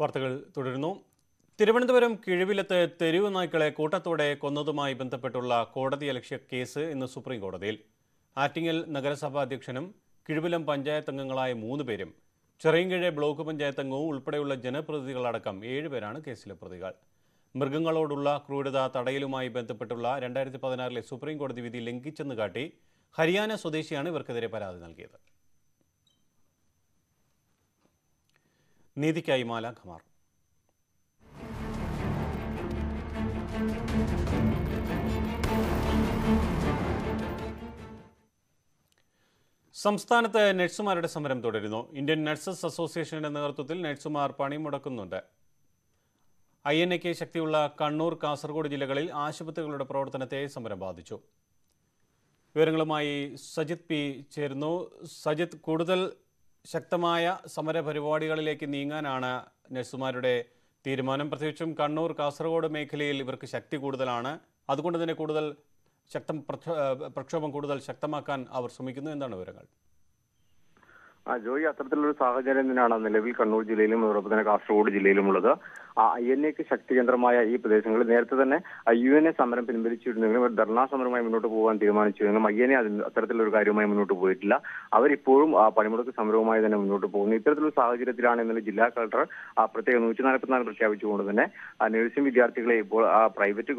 വാർത്തകൾ തുടരുന്നു തിരുവനന്തപുരം കിഴിവിലത്ത് തെരുവ് നായ്ക്കളെ കൂട്ടത്തോടെ കൊന്നതുമായി ബന്ധപ്പെട്ടുള്ള കോടതിയലക്ഷ്യ കേസ് ഇന്ന് സുപ്രീം കോടതിയിൽ ആറ്റിങ്ങൽ നഗരസഭാ അധ്യക്ഷനും കിഴിവിലം പഞ്ചായത്ത് അംഗങ്ങളായ മൂന്ന് പേരും ചെറിയങ്കിഴ ബ്ലോക്ക് പഞ്ചായത്ത് അംഗവും ഉൾപ്പെടെയുള്ള ജനപ്രതിനിധികളടക്കം ഏഴുപേരാണ് കേസിലെ പ്രതികൾ മൃഗങ്ങളോടുള്ള ക്രൂരത തടയലുമായി ബന്ധപ്പെട്ടുള്ള രണ്ടായിരത്തി പതിനാറിലെ സുപ്രീം കോടതി വിധി ലംഘിച്ചെന്ന് കാട്ടി ഹരിയാന സ്വദേശിയാണ് ഇവർക്കെതിരെ പരാതി നൽകിയത് നീതിക്കായി ഖമാർ സംസ്ഥാനത്ത് നഴ്സുമാരുടെ സമരം തുടരുന്നു ഇന്ത്യൻ നഴ്സസ് അസോസിയേഷന്റെ നേതൃത്വത്തിൽ നഴ്സുമാർ പണിമുടക്കുന്നുണ്ട് ഐ എൻ എക്ക് ശക്തിയുള്ള കണ്ണൂർ കാസർഗോഡ് ജില്ലകളിൽ ആശുപത്രികളുടെ പ്രവർത്തനത്തെ സമരം ബാധിച്ചു വിവരങ്ങളുമായി സജിത് പി ചേരുന്നു സജിത് കൂടുതൽ ശക്തമായ സമരപരിപാടികളിലേക്ക് നീങ്ങാനാണ് നഴ്സുമാരുടെ തീരുമാനം പ്രത്യേകിച്ചും കണ്ണൂർ കാസർഗോഡ് മേഖലയിൽ ഇവർക്ക് ശക്തി കൂടുതലാണ് അതുകൊണ്ട് തന്നെ കൂടുതൽ ശക്തം പ്രക്ഷോഭം കൂടുതൽ ശക്തമാക്കാൻ അവർ ശ്രമിക്കുന്നു എന്താണ് വിവരങ്ങൾ ജോയി അത്തരത്തിലുള്ള സാഹചര്യം തന്നെയാണ് നിലവിൽ കണ്ണൂർ ജില്ലയിലും അതോടൊപ്പം തന്നെ കാസർഗോഡ് ജില്ലയിലുമുള്ളത് ഐ എൻ എക്ക് ശക്തി കേന്ദ്രമായ ഈ പ്രദേശങ്ങളിൽ നേരത്തെ തന്നെ യു എൻ എ സമരം പിൻവലിച്ചിരുന്നെങ്കിലും ഒരു ധർണാ സമരമായി മുന്നോട്ട് പോകാൻ തീരുമാനിച്ചിരുന്നെങ്കിലും ഐ എൻ എ അത്തരത്തിലൊരു കാര്യവുമായി മുന്നോട്ട് പോയിട്ടില്ല അവരിപ്പോഴും പണിമുടക്ക് സമരവുമായി തന്നെ മുന്നോട്ട് പോകുന്നു ഇത്തരത്തിലൊരു സാഹചര്യത്തിലാണ് ഇന്നലെ ജില്ലാ കളക്ടർ പ്രത്യേകം നൂറ്റി നാൽപ്പത്തിനാല് പ്രഖ്യാപിച്ചുകൊണ്ട് തന്നെ നഴ്സിംഗ് വിദ്യാർത്ഥികളെ ഇപ്പോൾ ആ പ്രൈവറ്റ്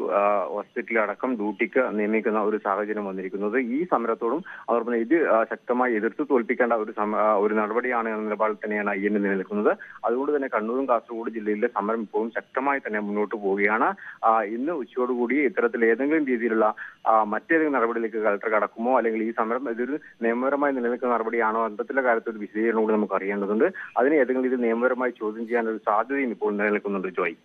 ഹോസ്പിറ്റലടക്കം ഡ്യൂട്ടിക്ക് നിയമിക്കുന്ന ഒരു സാഹചര്യം വന്നിരിക്കുന്നത് ഈ സമരത്തോടും അവർ പറഞ്ഞ ഇത് ശക്തമായി എതിർത്ത് തോൽപ്പിക്കേണ്ട ഒരു ഒരു നടപടിയാണ് എന്ന നിലപാടിൽ തന്നെയാണ് ഐ എൻ നിലനിൽക്കുന്നത് അതുകൊണ്ട് തന്നെ കണ്ണൂരും കാസർഗോഡ് ജില്ലയിലെ സമരം ഇപ്പോഴും ശക്തമായി തന്നെ മുന്നോട്ട് പോവുകയാണ് ഇന്ന് ഉച്ചയോടുകൂടി ഇത്തരത്തിൽ ഏതെങ്കിലും രീതിയിലുള്ള മറ്റേതെങ്കിലും നടപടിയിലേക്ക് കളക്ടർ കടക്കുമോ അല്ലെങ്കിൽ ഈ സമരം ഇതൊരു നിയമപരമായി നിലനിൽക്കുന്ന നടപടിയാണോ അന്തത്തിലെ കാര്യത്തിൽ ഒരു വിശദീകരണം കൂടി നമുക്ക് അറിയേണ്ടതുണ്ട് അതിന് ഏതെങ്കിലും ഇത് നിയമപരമായി ചോദ്യം ചെയ്യാനൊരു സാധ്യതയും ഇപ്പോൾ നിലനിൽക്കുന്നുണ്ട് ജോയ്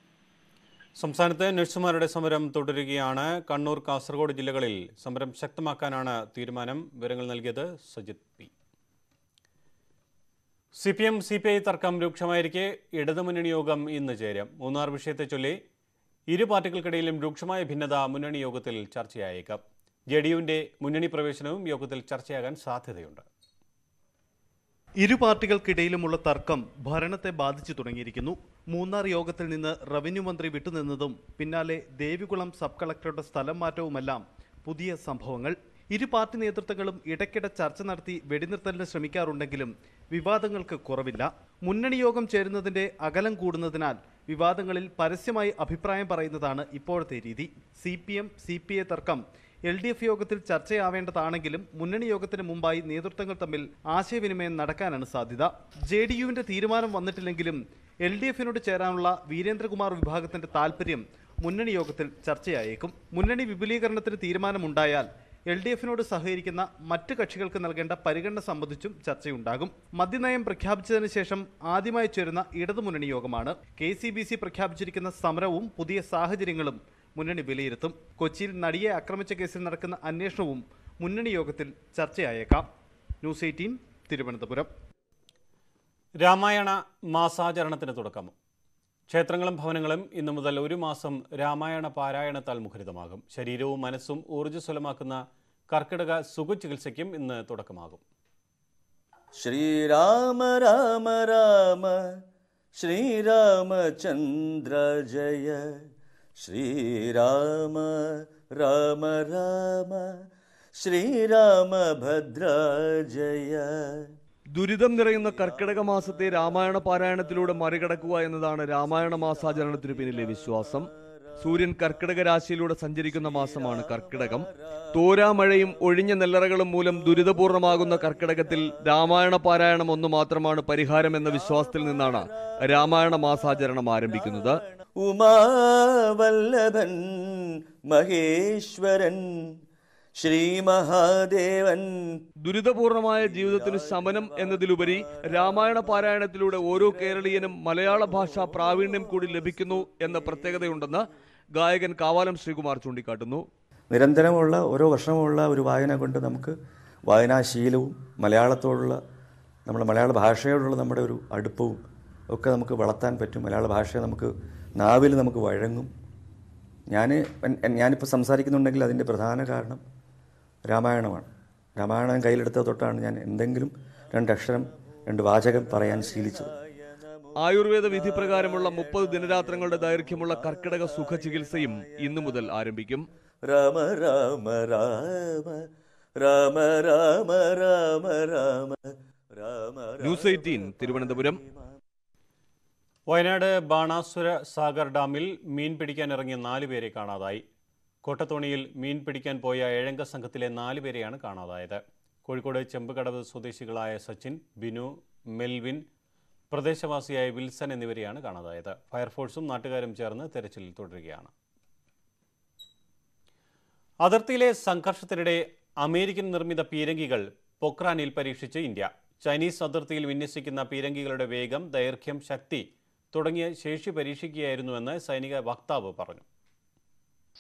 സംസ്ഥാനത്ത് നഴ്സുമാരുടെ സമരം തുടരുകയാണ് കണ്ണൂർ കാസർഗോഡ് ജില്ലകളിൽ സമരം ശക്തമാക്കാനാണ് തീരുമാനം വിവരങ്ങൾ നൽകിയത് Sajith P C P M C P I തർക്കം രൂക്ഷമായിരിക്കെ ഇടതുമുന്നണി യോഗം ഇന്ന് ചേരും മൂന്നാർ വിഷയത്തെ ചൊല്ലി ഇരു പാർട്ടികൾക്കിടയിലും രൂക്ഷമായ ഭിന്നത മുന്നണി യോഗത്തിൽ ചർച്ചയായേക്കാം ജെ ഡി യുവിന്റെ മുന്നണി പ്രവേശനവും യോഗത്തിൽ ചർച്ചയാകാൻ സാധ്യതയുണ്ട് ഇരു പാർട്ടികൾക്കിടയിലുമുള്ള തർക്കം ഭരണത്തെ ബാധിച്ചു തുടങ്ങിയിരിക്കുന്നു മൂന്നാർ യോഗത്തിൽ നിന്ന് റവന്യൂ മന്ത്രി വിട്ടുനിന്നതും പിന്നാലെ ദേവികുളം സബ് കളക്ടറുടെ സ്ഥലം മാറ്റവുമെല്ലാം പുതിയ സംഭവങ്ങൾ ഇരു പാർട്ടി നേതൃത്വങ്ങളും ഇടയ്ക്കിടെ ചർച്ച നടത്തി വെടിനിർത്തലിന് ശ്രമിക്കാറുണ്ടെങ്കിലും വിവാദങ്ങൾക്ക് കുറവില്ല മുന്നണി യോഗം ചേരുന്നതിന്റെ അകലം കൂടുന്നതിനാൽ വിവാദങ്ങളിൽ പരസ്യമായി അഭിപ്രായം പറയുന്നതാണ് ഇപ്പോഴത്തെ രീതി C P M C P A തർക്കം എൽ ഡി എഫ് യോഗത്തിൽ ചർച്ചയാവേണ്ടതാണെങ്കിലും മുന്നണി യോഗത്തിന് മുമ്പായി നേതൃത്വങ്ങൾ തമ്മിൽ ആശയവിനിമയം നടക്കാനാണ് സാധ്യത ജെ ഡി യുവിന്റെ തീരുമാനം വന്നിട്ടില്ലെങ്കിലും എൽ ഡി എഫിനോട് ചേരാനുള്ള വീരേന്ദ്രകുമാർ വിഭാഗത്തിന്റെ താൽപര്യം മുന്നണി യോഗത്തിൽ ചർച്ചയായേക്കും മുന്നണി വിപുലീകരണത്തിന് തീരുമാനമുണ്ടായാൽ എൽ ഡി എഫിനോട് സഹകരിക്കുന്ന മറ്റ് കക്ഷികൾക്ക് നൽകേണ്ട പരിഗണന സംബന്ധിച്ചും ചർച്ചയുണ്ടാകും മദ്യനയം പ്രഖ്യാപിച്ചതിന് ശേഷം ആദ്യമായി ചേരുന്ന ഇടതുമുന്നണി യോഗമാണ് കെ സി ബി സി പ്രഖ്യാപിച്ചിരിക്കുന്ന സമരവും പുതിയ സാഹചര്യങ്ങളും മുന്നണി വിലയിരുത്തും കൊച്ചിയിൽ നടിയെ ആക്രമിച്ച കേസിൽ നടക്കുന്ന അന്വേഷണവും മുന്നണി യോഗത്തിൽ ചർച്ചയായേക്കാം ന്യൂസ് എയ്റ്റീൻ തിരുവനന്തപുരം രാമായണ മാസാചരണത്തിന് തുടക്കമോ ക്ഷേത്രങ്ങളും ഭവനങ്ങളും ഇന്നു മുതൽ ഒരു മാസം രാമായണ പാരായണത്താൽ മുഖരിതമാകും ശരീരവും മനസ്സും ഊർജ്ജസ്വലമാക്കുന്ന കർക്കിടക സുഖചികിത്സയ്ക്കും ഇന്ന് തുടക്കമാകും ശ്രീരാമ രാമ രാമ ശ്രീരാമചന്ദ്ര ജയ ശ്രീരാമ രാമ രാമ ശ്രീരാമഭദ്ര ജയ ദുരിതം നിറയുന്ന കർക്കിടക മാസത്തെ രാമായണ പാരായണത്തിലൂടെ മറികടക്കുക എന്നതാണ് രാമായണ മാസാചരണത്തിനു പിന്നിലെ വിശ്വാസം സൂര്യൻ കർക്കിടക രാശിയിലൂടെ സഞ്ചരിക്കുന്ന മാസമാണ് കർക്കിടകം തോരാമഴയും ഒഴിഞ്ഞ നെല്ലറകളും മൂലം ദുരിതപൂർണമാകുന്ന കർക്കിടകത്തിൽ രാമായണ പാരായണം ഒന്നു മാത്രമാണ് പരിഹാരം എന്ന വിശ്വാസത്തിൽ നിന്നാണ് രാമായണ മാസാചരണം ആരംഭിക്കുന്നത് ഉമാവല്ലഭൻ മഹേശ്വരൻ ശ്രീ മഹാദേവൻ ദുരിതപൂർണമായ ജീവിതത്തിന് ശമനം എന്നതിലുപരി രാമായണ പാരായണത്തിലൂടെ ഓരോ കേരളീയനും മലയാള ഭാഷാ പ്രാവീണ്യം കൂടി ലഭിക്കുന്നു എന്ന പ്രത്യേകതയുണ്ടെന്ന് ഗായകൻ കാവാലം ശ്രീകുമാർ ചൂണ്ടിക്കാട്ടുന്നു നിരന്തരമുള്ള ഓരോ വർഷമുള്ള ഒരു വായന കൊണ്ട് നമുക്ക് വായനാശീലവും മലയാളത്തോടുള്ള നമ്മുടെ മലയാള ഭാഷയോടുള്ള നമ്മുടെ ഒരു അടുപ്പവും ഒക്കെ നമുക്ക് വളർത്താൻ പറ്റും മലയാള ഭാഷയെ നമുക്ക് നാവിൽ നമുക്ക് വഴങ്ങും ഞാൻ ഞാനിപ്പോൾ സംസാരിക്കുന്നുണ്ടെങ്കിൽ അതിൻ്റെ പ്രധാന കാരണം രാമായണമാണ് രാമായണം കയ്യിലെടുത്ത തൊട്ടാണ് ഞാൻ എന്തെങ്കിലും രണ്ടക്ഷരം രണ്ട് വാചകം പറയാൻ ശീലിച്ചത് ആയുർവേദ വിധി പ്രകാരമുള്ള മുപ്പത് ദിനരാത്രങ്ങളുടെ ദൈർഘ്യമുള്ള കർക്കിടക സുഖ ചികിത്സയും ഇന്നു മുതൽ ആരംഭിക്കും രാമ രാമ രാമ രാമ രാമ രാമ രാമ രാമ ന്യൂസ് എയ്റ്റീൻ തിരുവനന്തപുരം വയനാട് ബാണാസുര സാഗർ ഡാമിൽ മീൻ പിടിക്കാൻ ഇറങ്ങിയ നാലുപേരെ കാണാതായി കോട്ടത്തോണിയിൽ മീൻ പിടിക്കാൻ പോയ ഏഴംഗ സംഘത്തിലെ നാലുപേരെയാണ് കാണാതായത് കോഴിക്കോട് ചെമ്പുകടവ് സ്വദേശികളായ സച്ചിൻ ബിനു മെൽവിൻ പ്രദേശവാസിയായ വിൽസൺ എന്നിവരെയാണ് കാണാതായത് ഫയർഫോഴ്സും നാട്ടുകാരും ചേർന്ന് തെരച്ചിൽ തുടരുകയാണ് അതിർത്തിയിലെ സംഘർഷത്തിനിടെ അമേരിക്കൻ നിർമ്മിത പീരങ്കികൾ പൊക്രാനിൽ പരീക്ഷിച്ച് ഇന്ത്യ ചൈനീസ് അതിർത്തിയിൽ വിന്യസിക്കുന്ന പീരങ്കികളുടെ വേഗം ദൈർഘ്യം ശക്തി തുടങ്ങിയ ശേഷി പരീക്ഷിക്കുകയായിരുന്നുവെന്ന് സൈനിക വക്താവ് പറഞ്ഞു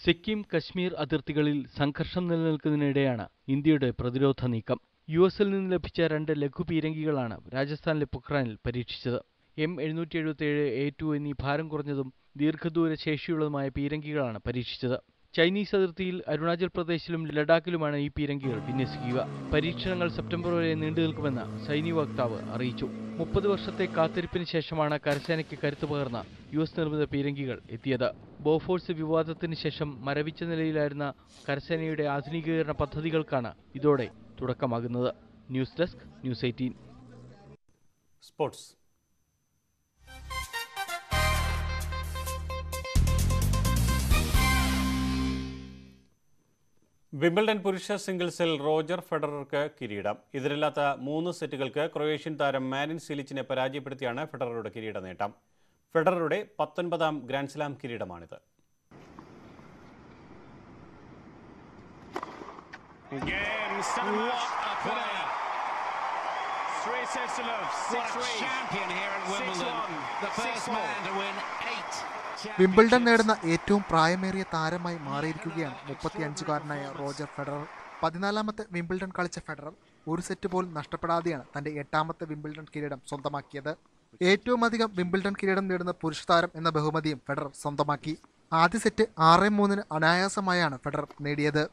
സിക്കിം കശ്മീർ അതിർത്തികളിൽ സംഘർഷം നിലനിൽക്കുന്നതിനിടെയാണ് ഇന്ത്യയുടെ പ്രതിരോധ നീക്കം യു എസിൽ നിന്ന് ലഭിച്ച രണ്ട് ലഘു പീരങ്കികളാണ് രാജസ്ഥാനിലെ പൊഖ്രാനിൽ പരീക്ഷിച്ചത് എം എഴുന്നൂറ്റി ഏഴ് എ ടു എന്നീ ഭാരം കുറഞ്ഞതും ദീർഘദൂര ശേഷിയുള്ളതുമായ പീരങ്കികളാണ് പരീക്ഷിച്ചത് ചൈനീസ് അതിർത്തിയിൽ അരുണാചൽ പ്രദേശിലും ലഡാക്കിലുമാണ് ഈ പീരങ്കികൾ വിന്യസിക്കുക പരീക്ഷണങ്ങൾ സെപ്റ്റംബർ വരെ നീണ്ടു നിൽക്കുമെന്ന് സൈനിക വക്താവ് അറിയിച്ചു മുപ്പത് വർഷത്തെ കാത്തിരിപ്പിന് ശേഷമാണ് കരസേനയ്ക്ക് കരുത്തു പകർന്ന യു എസ് നിർമ്മിത പീരങ്കികൾ എത്തിയത് ബോഫോഴ്സ് വിവാദത്തിന് ശേഷം മരവിച്ച നിലയിലായിരുന്ന കരസേനയുടെ ആധുനികീകരണ പദ്ധതികൾക്കാണ് ഇതോടെ തുടക്കമാകുന്നത് news desk news eighteen sports Wimbledon പുരുഷ സിംഗിൾസിൽ റോജർ ഫെഡറർക്ക് കിരീടം ഇതിലില്ലാത്ത മൂന്ന് സെറ്റുകൾക്ക് ക്രൊയേഷ്യൻ താരം മാരിൻ സിലിച്ചിനെ പരാജയപ്പെടുത്തിയാണ് ഫെഡററുടെ കിരീട നേട്ടം ഫെഡററുടെ പത്തൊൻപതാം ഗ്രാൻഡ്സ്ലാം കിരീടമാണിത് champion here at Wimbledon. The first man to win eight Wimbledon നേടുന്ന ഏറ്റവും പ്രായമേറിയ താരമായി മാറിയിരിക്കുകയാണ് മുപ്പത്തിയഞ്ചുകാരനായ റോജർ ഫെഡറർ പതിനാലാമത്തെ വിംബിൾഡൺ കളിച്ച ഫെഡറർ ഒരു സെറ്റ് പോലും നഷ്ടപ്പെടാതെയാണ് തന്റെ എട്ടാമത്തെ വിംബിൾഡൺ കിരീടം സ്വന്തമാക്കിയത് ഏറ്റവും അധികം വിംബിൾഡൺ കിരീടം നേടുന്ന പുരുഷ താരം എന്ന ബഹുമതിയും ഫെഡറർ സ്വന്തമാക്കി ആദ്യ സെറ്റ് ആറ് മൂന്നിന് അനായാസമായാണ് ഫെഡറർ നേടിയത്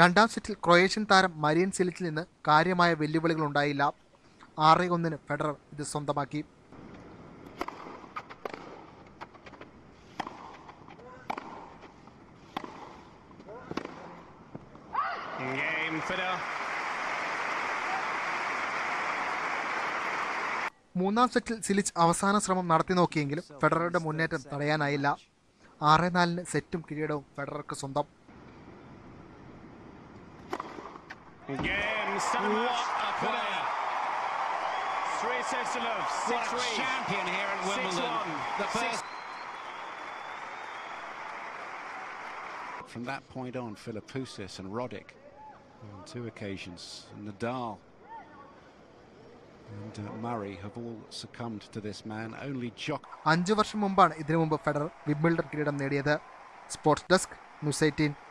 രണ്ടാം സെറ്റിൽ ക്രൊയേഷ്യൻ താരം മരിയൻ സിലിച്ചിൽ നിന്ന് കാര്യമായ വെല്ലുവിളികൾ ഉണ്ടായില്ല ആറ് ഒന്നിന് ഫെഡറർ ഇത് സ്വന്തമാക്കി മൂന്നാം സെറ്റിൽ സിലിച്ച് അവസാന ശ്രമം നടത്തി നോക്കിയെങ്കിലും ഫെഡറുടെ മുന്നേറ്റം തടയാനായില്ല ആറ് നാലിന് സെറ്റും കിരീടവും ഫെഡറർക്ക് സ്വന്തം Game seven, play. Three sets to love. Six what a three. champion here at Wimbledon. The first. From that point on, Philippoussis and Roddick on two occasions, and Nadal uh, അഞ്ചു വർഷം മുമ്പാണ് ഇതിനു മുമ്പ് ഫെഡറർ വിംബിൾഡൺ കിരീടം നേടിയത് Sports Desk, News eighteen